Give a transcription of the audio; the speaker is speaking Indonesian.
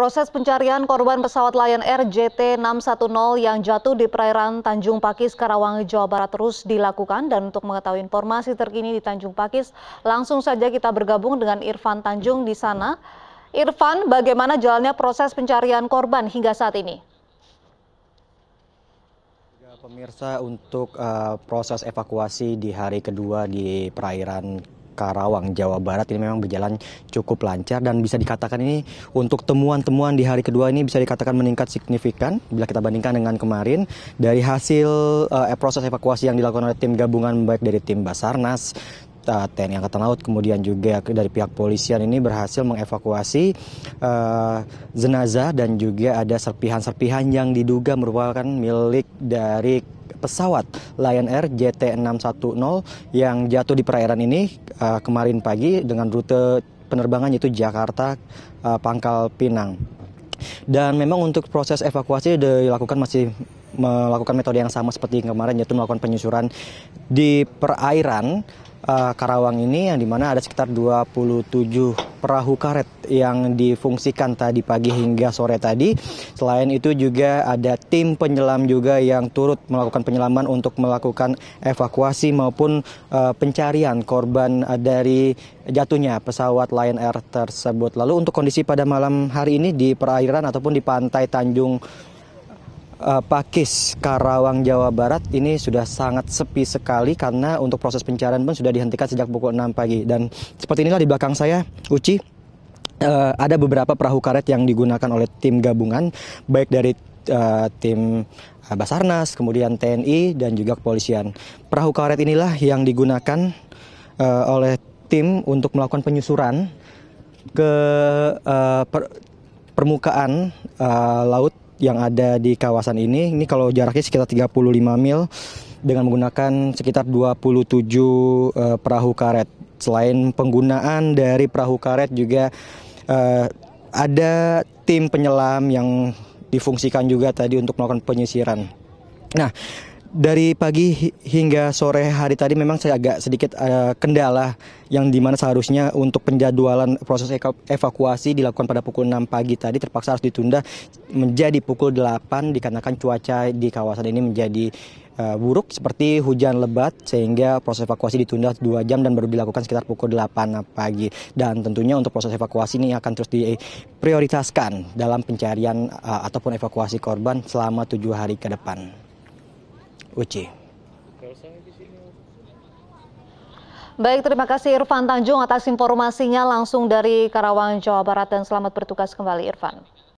Proses pencarian korban pesawat Lion Air JT610 yang jatuh di perairan Tanjung Pakis, Karawang, Jawa Barat terus dilakukan. Dan untuk mengetahui informasi terkini di Tanjung Pakis, langsung saja kita bergabung dengan Irfan Tanjung di sana. Irfan, bagaimana jalannya proses pencarian korban hingga saat ini? Pemirsa, untuk uh, proses evakuasi di hari kedua di perairan Karawang, Jawa Barat ini memang berjalan cukup lancar dan bisa dikatakan ini untuk temuan-temuan di hari kedua ini bisa dikatakan meningkat signifikan bila kita bandingkan dengan kemarin dari hasil uh, proses evakuasi yang dilakukan oleh tim gabungan baik dari tim Basarnas, uh, eh, TNI Angkatan Laut kemudian juga dari pihak polisian ini berhasil mengevakuasi uh, jenazah dan juga ada serpihan-serpihan yang diduga merupakan milik dari pesawat Lion Air JT610 yang jatuh di perairan ini uh, kemarin pagi dengan rute penerbangan yaitu Jakarta uh, Pangkal Pinang. Dan memang untuk proses evakuasi dilakukan masih melakukan metode yang sama seperti kemarin yaitu melakukan penyusuran di perairan Karawang ini yang dimana ada sekitar 27 perahu karet yang difungsikan tadi pagi hingga sore tadi. Selain itu juga ada tim penyelam juga yang turut melakukan penyelaman untuk melakukan evakuasi maupun uh, pencarian korban eh, dari jatuhnya pesawat Lion Air tersebut. Lalu untuk kondisi pada malam hari ini di perairan ataupun di pantai Tanjung uh, Pakis Karawang Jawa Barat ini sudah sangat sepi sekali karena untuk proses pencarian pun sudah dihentikan sejak pukul 6 pagi dan seperti inilah di belakang saya Uci uh, ada beberapa perahu karet yang digunakan oleh tim gabungan baik dari uh, tim Basarnas, kemudian TNI dan juga kepolisian. Perahu karet inilah yang digunakan uh, oleh tim untuk melakukan penyusuran ke uh, per, permukaan uh, laut yang ada di kawasan ini. Ini kalau jaraknya sekitar 35 mil dengan menggunakan sekitar 27 uh, eh, perahu karet. Selain penggunaan dari perahu karet juga uh, ada tim penyelam yang difungsikan juga tadi untuk melakukan penyisiran. Nah, dari pagi hingga sore hari tadi memang saya agak sedikit uh, kendala yang dimana seharusnya untuk penjadwalan proses evakuasi dilakukan pada pukul 6 pagi tadi terpaksa harus ditunda menjadi pukul 8 dikarenakan cuaca di kawasan ini menjadi uh, buruk seperti hujan lebat sehingga proses evakuasi ditunda 2 jam dan baru dilakukan sekitar pukul 8 pagi dan tentunya untuk proses evakuasi ini akan terus diprioritaskan dalam pencarian uh, ataupun evakuasi korban selama tujuh hari ke depan. Uci. Baik, terima kasih Irfan Tanjung atas informasinya langsung dari Karawang, Jawa Barat dan selamat bertugas kembali Irfan.